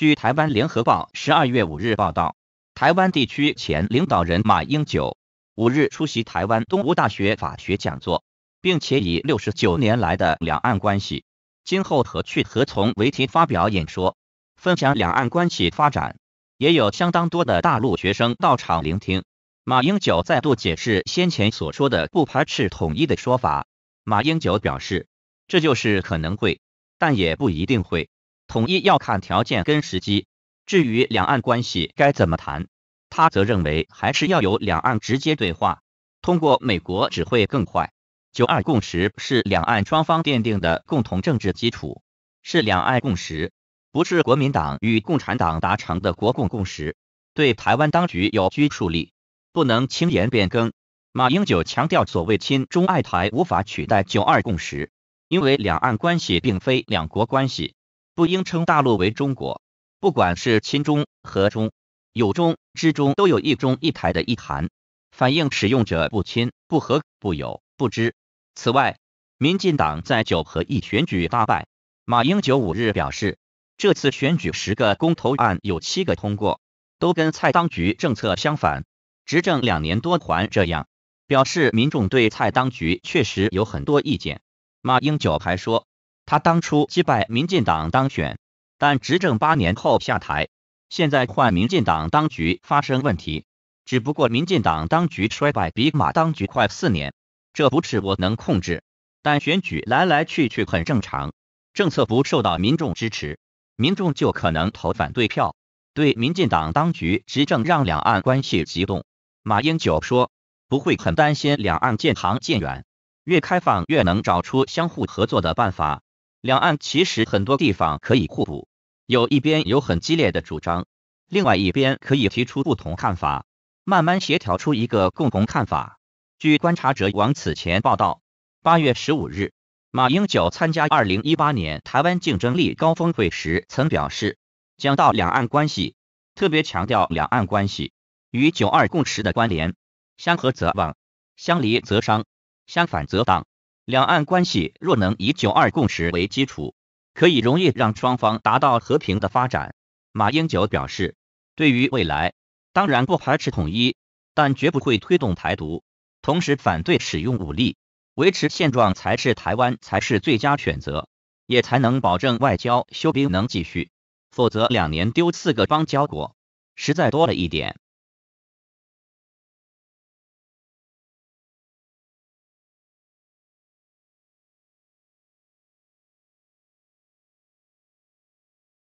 据台湾联合报十二月五日报道，台湾地区前领导人马英九五日出席台湾东吴大学法学讲座，并且以六十九年来的两岸关系今后何去何从为题发表演说，分享两岸关系发展，也有相当多的大陆学生到场聆听。马英九再度解释先前所说的不排斥统一的说法。马英九表示，这就是可能会，但也不一定会。统一要看条件跟时机，至于两岸关系该怎么谈，他则认为还是要有两岸直接对话，通过美国只会更坏。九二共识是两岸双方奠定的共同政治基础，是两岸共识，不是国民党与共产党达成的国共共识，对台湾当局有拘束力，不能轻言变更。马英九强调，所谓亲中爱台无法取代九二共识，因为两岸关系并非两国关系。不应称大陆为中国，不管是亲中和中友中之中，都有一中一台的一谈，反映使用者不亲不和不友、不知。此外，民进党在九合一选举大败，马英九五日表示，这次选举十个公投案有七个通过，都跟蔡当局政策相反，执政两年多还这样，表示民众对蔡当局确实有很多意见。马英九还说。他当初击败民进党当选，但执政八年后下台。现在换民进党当局发生问题，只不过民进党当局衰败比马当局快四年，这不是我能控制。但选举来来去去很正常，政策不受到民众支持，民众就可能投反对票。对民进党当局执政让两岸关系激动，马英九说不会很担心两岸渐行渐远，越开放越能找出相互合作的办法。两岸其实很多地方可以互补，有一边有很激烈的主张，另外一边可以提出不同看法，慢慢协调出一个共同看法。据观察者网此前报道，八月十五日，马英九参加二零一八年台湾竞争力高峰会时曾表示，讲到两岸关系，特别强调两岸关系与九二共识的关联，相合则往，相离则伤，相反则当。两岸关系若能以九二共识为基础，可以容易让双方达到和平的发展。马英九表示，对于未来当然不排斥统一，但绝不会推动台独，同时反对使用武力，维持现状才是台湾才是最佳选择，也才能保证外交休兵能继续。否则两年丢四个邦交国，实在多了一点。